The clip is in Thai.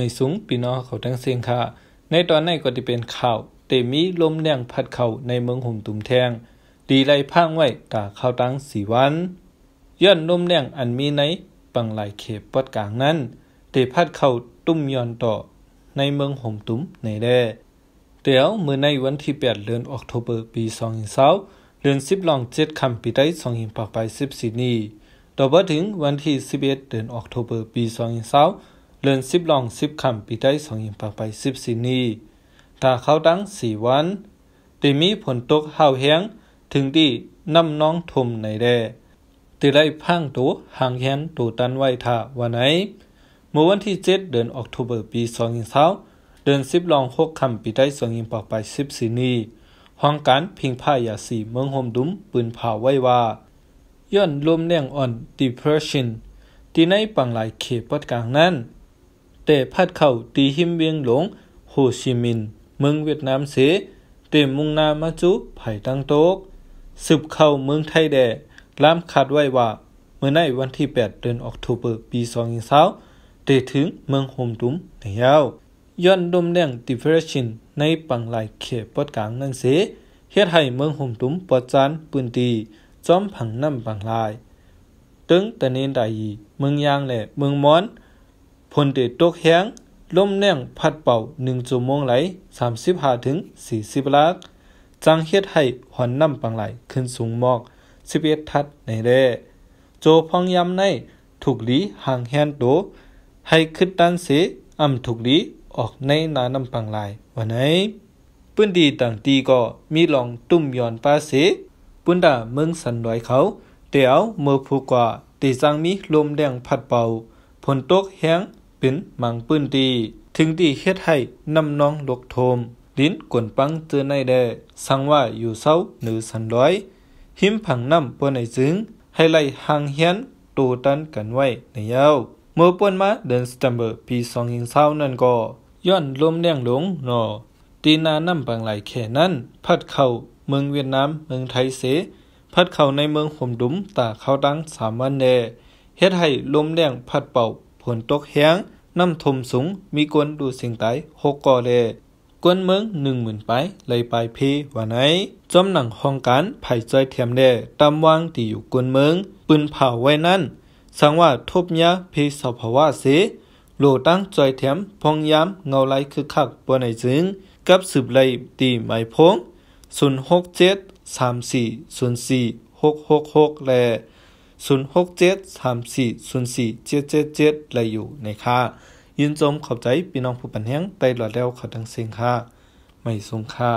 ไม่สูงปีน้องเขาทั้งเสียงค่ะ ในตอนในก็จะเป็นข่าวเตมีลมแรงพัดเข่าในเมืองห่มตุ่มแทง ดีไรพางไว้ตาเข้าตั้งสีวันย้อนลมแรงอันมีในปังหลายเขตปอดกลางนั้นเตพัดเข่าตุ้มย้อนต่อ ในเมืองห่มตุ้มในแด่เดี๋ยวเมื่อในวันที่8เดือนออกตุเบอร์ปี2 0 2เดือน10ลอง7คำปีได้2 0ินปากไป1บสีนีต่อไปถึงวันที่11เดือนออกตุเบอร์ปี2 0 2เลือนสิบลองสิบคำปีได้สองยิงปากไปสิบสีนี ถ้าเขาตั้งสี่วันตีมีผลตกห่าแห้งถึงที่น้ำน้องทมในแด่ตีได้พังตัวห่างแหนตัวตันไว้ท่าวันไหนเมื่อวันที่เจ็ดเดือนออกตุเบอร์ปีสองยิงเท้า เดือนสิบลองหกคำปีได้สองยิงปากไปสิบสีนี ห้องการพิงผ้ายาสีเมืองโฮมดุมปืนเผาไว้ว่าย้อนลมแรงอ่อน depression ที่ในปังหลายเขตปัดกลางนั้นแต่พัดเข้าตีหิมเวียงหลงโฮชิมิน เมืองเวียดนามเส เต็มมุ่งนามาจุไผตั้งโต๊กสืบเข้าเมืองไทยแดล้ามคาดไว้ว่า เมื่อในวันที่ 8 เดือนออกตุเบอร์ปี2020เด้ถึงเมืองโฮมตุ้มในยาวย้อนดมแดงติเฟรชินในปังหลายเขตปอดกลางนั่นเสเฮ็ดให้เมืองโฮมตุ้มปอดจานปืนตีจอมผังน้ำปังลายตึงตะเนนได้เมืองยางและเมืองมอนพนเตตกแห้งลมแนงพัดเป่าหนึู่โมงไหลสสามิบห้าถึงสสี่ิบลักจังเฮ็ดให้หอนน้ำปังไหลขึ้นสูงมอกสิบเอ็ดทัดในแร่โจพองยำในถูกหลีห่างแฮนโตให้ขึ้นดันเสอำถูกหลีออกในนาน้ำปังไหลวันไหนปื้นดีต่างตีก็มีลองตุ่มย้อนปลาเสปุ้นดาเมืองสันดอยเขาเตียวเมื่อผูกกว่าตีจังมีลมแดงพัดเป่าผลตกแห้งเป็นมังปื้นดี ถึงที่เฮ็ดให้นำน้องลกโทมลิ้นกวนปังเจอในแดสังว่าอยู่เศร้าหนือสันร้อย หิมผังน้ำปวนในจึง ให้ไล่ห่างเฮียนตตันกันไว้ในยาว เมื่อปวนมา เดินสตัมเบอร์ ปีส2020นั่นก็ย้อนลมแรงลงหนอตีนาน้าปังหลายแค่นั้น พัดเข้าเมืองเวียดนามเมืองไทยเสพัดเข้าในเมืองห่มดุมตาเขาตั้งสามวันแดเฮ็ดให้ลมแรงพัดเป่านตกแห้งน้ำทมสูงมีกวนดูสิงตาย6ก่อเลกวนเมืองหนึ่งหมื่นไปเลลไปเพวันไหนจอมหนังห้องการไผจทอยแถมเดตำมวางที่อยู่กวนเมือง ปืนเผาไว้นั่น สังว่าทบยาเพสภาวะเสโลตั้งจอยแถมพองยามเงาไหลคึกคักบนไหนจึง กับสืบไลลตีไมพงนหกเจ็ด สามสีศูนย์สี่หกหกหกแล0673404777แลยอยู่ในค่ายินจมขอบใจพี่น้องผู้ปันแห่งไปหลอดแล้วขอดังเสียงค่ะไม่สูงค่า